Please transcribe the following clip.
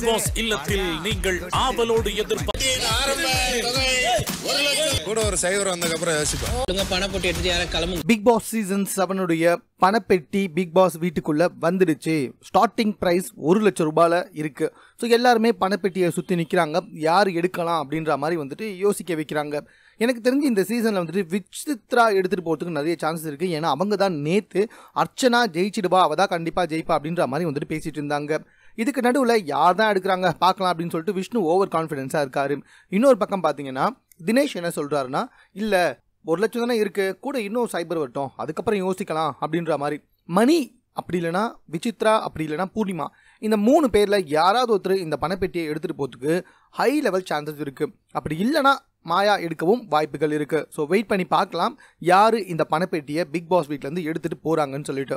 Bigg Boss pass இல்லத்தில் நீங்கள் ஆவலோடு எதிர்பார்க்க கூட ஒரு சைவர் எடுத்து பிக் பாஸ் சீசன் செவனுடைய பணப்பெட்டி பிக் பாஸ் வீட்டுக்குள்ள வந்துடுச்சு ஸ்டார்டிங் ப்ரைஸ் ஒரு லட்சம் ரூபாயில இருக்கு ஸோ எல்லாருமே பணப்பெட்டியை சுற்றி நிற்கிறாங்க யார் எடுக்கலாம் அப்படின்ற மாதிரி வந்துட்டு யோசிக்க வைக்கிறாங்க எனக்கு தெரிஞ்சு இந்த சீசனில் வந்துட்டு விசித்ரா எடுத்துகிட்டு போகிறதுக்கு நிறைய சான்சஸ் இருக்குது ஏன்னா அவங்க தான் நேற்று அர்ச்சனா ஜெயிச்சிடுவா அவள் தான் கண்டிப்பாக ஜெயிப்பா அப்படின்ற மாதிரி வந்துட்டு பேசிகிட்டு இருந்தாங்க இதுக்கு நடுவில் யார் தான் எடுக்கிறாங்க பார்க்கலாம் அப்படின்னு சொல்லிட்டு விஷ்ணு ஓவர் கான்ஃபிடென்ஸாக இருக்கார் இன்னொரு பக்கம் பார்த்தீங்கன்னா தினேஷ் என்ன சொல்கிறாருன்னா இல்லை ஒரு லட்சம் தானே இருக்குது கூட இன்னும் சைபர் வரட்டும் அதுக்கப்புறம் யோசிக்கலாம் அப்படின்ற மாதிரி மணி அப்படி இல்லைனா விசித்ரா அப்படி இல்லைனா பூர்ணிமா இந்த மூணு பேரில் யாராவது ஒருத்தர் இந்த பணப்பெட்டியை எடுத்துகிட்டு போகிறதுக்கு ஹை லெவல் சான்சஸ் இருக்குது அப்படி இல்லைனா மாயா எடுக்கவும் வாய்ப்புகள் இருக்குது ஸோ வெயிட் பண்ணி பார்க்கலாம் யார் இந்த பணப்பெட்டியை பிக் பாஸ் வீட்டிலேருந்து எடுத்துகிட்டு போகிறாங்கன்னு சொல்லிட்டு